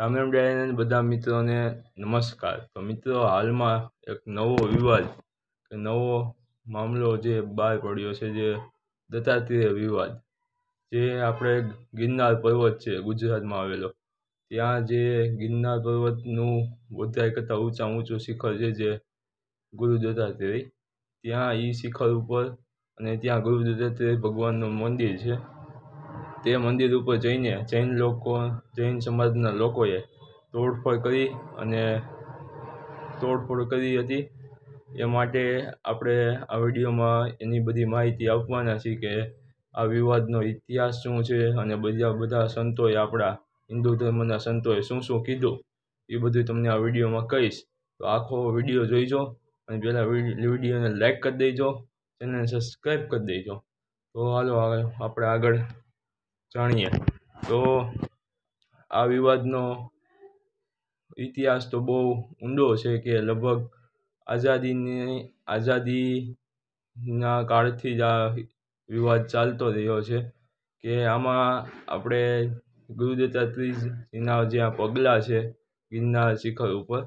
રામ રામ ડાયન બધા મિત્રોને નમસ્કાર તો મિત્રો હાલમાં એક નવો વિવાદ કે નવો મામલો જે બહાર પડ્યો છે જે દત્તાત્રેય વિવાદ જે આપણે ગિરનાર પર્વત છે ગુજરાતમાં આવેલો ત્યાં જે ગિરનાર પર્વતનું બધાય કરતાં ઊંચા ઊંચું શિખર છે જે ગુરુ દત્તાત્રેય ત્યાં એ શિખર ઉપર અને ત્યાં ગુરુ દત્તાત્રેય ભગવાનનું મંદિર છે તે મંદિર ઉપર જઈને જૈન લોકો જૈન સમાજના લોકોએ તોડફોડ કરી અને તોડફોડ કરી હતી એ માટે આપણે આ વિડીયોમાં એની બધી માહિતી આપવાના છીએ કે આ વિવાદનો ઇતિહાસ શું છે અને બધા બધા સંતોએ આપણા હિન્દુ ધર્મના સંતોએ શું શું કીધું એ બધું તમને આ વિડીયોમાં કહીશ તો આખો વિડીયો જોઈજો અને પહેલાં વિડીયોને લાઇક કરી દેજો ચેનલને સબસ્ક્રાઈબ કરી દેજો તો હાલો આપણે આગળ જાણીએ તો આ વિવાદનો ઇતિહાસ તો બહુ ઊંડો છે કે લગભગ આઝાદીની આઝાદીના કાળથી જ આ વિવાદ ચાલતો રહ્યો છે કે આમાં આપણે ગુરુદત્તાત્રેયજીના જે આ પગલાં છે ગિરનાર શિખર ઉપર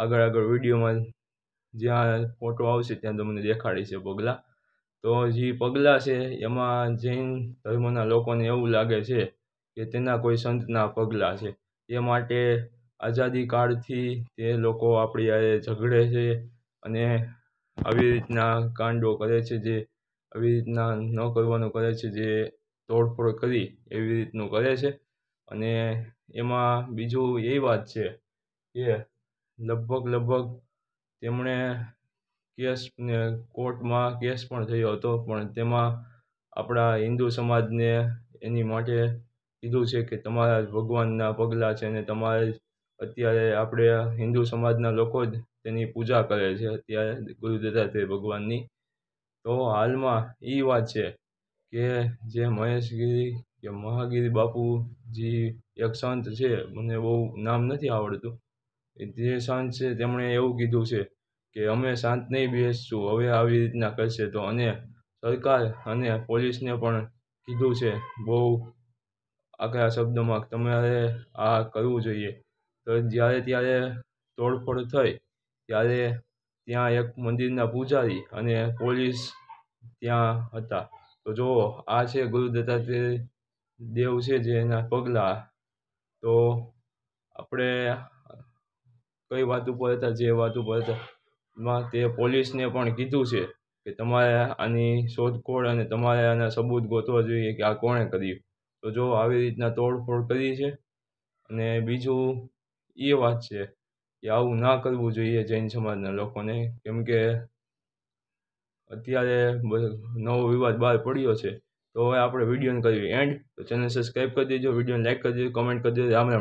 આગળ આગળ વિડીયોમાં જ્યાં ફોટો આવશે ત્યાં તમને દેખાડીશ એ પગલાં તો જે પગલાં છે એમાં જૈન ધર્મના લોકોને એવું લાગે છે કે તેના કોઈ સંતના પગલાં છે એ માટે આઝાદી કાળથી તે લોકો આપણી આ ઝઘડે છે અને આવી રીતના કાંડો કરે છે જે આવી રીતના ન કરવાનું કરે છે જે તોડફોડ કરી એવી રીતનું કરે છે અને એમાં બીજું એ વાત છે કે લગભગ લગભગ તેમણે કેસ કોર્ટમાં કેસ પણ થયો હતો પણ તેમાં આપણા હિન્દુ સમાજને એની માટે કીધું છે કે તમારા ભગવાનના પગલાં છે ને તમારે અત્યારે આપણે હિન્દુ સમાજના લોકો જ તેની પૂજા કરે છે અત્યારે ગુરુ દત્તાત્રેય ભગવાનની તો હાલમાં એ વાત છે કે જે મહેશગીરી કે મહાગીરી બાપુજી એક સંત છે મને બહુ નામ નથી આવડતું જે સંત છે તેમણે એવું કીધું છે કે અમે શાંત નહીં બેસીશું હવે આવી રીતના કરશે તો અને સરકાર અને પોલીસને પણ કીધું છે બહુ આકરા શબ્દોમાં તમારે આ કરવું જોઈએ તો જ્યારે ત્યારે તોડફોડ થઈ ત્યારે ત્યાં એક મંદિરના પૂજારી અને પોલીસ ત્યાં હતા તો જો આ છે ગુરુદત્તાત્રેય દેવ છે જેના પગલાં તો આપણે કઈ વાત ઉપર હતા જે વાત ઉપર હતા માં તે પોલીસને પણ કીધું છે કે તમારે આની શોધખોળ અને તમારે આના સબૂત ગોતવા જોઈએ કે આ કોણે કર્યું તો જો આવી રીતના તોડફોડ કરી છે અને બીજું એ વાત છે કે આવું ના કરવું જોઈએ જૈન સમાજના લોકોને કેમ કે અત્યારે નવો વિવાદ બહાર પડ્યો છે તો હવે આપણે વિડીયોને કર્યું એન્ડ તો ચેનલ સબસ્ક્રાઈબ કરી દેજો વિડીયોને લાઇક કરી દેજો કમેન્ટ કરી દેજો રામ રામ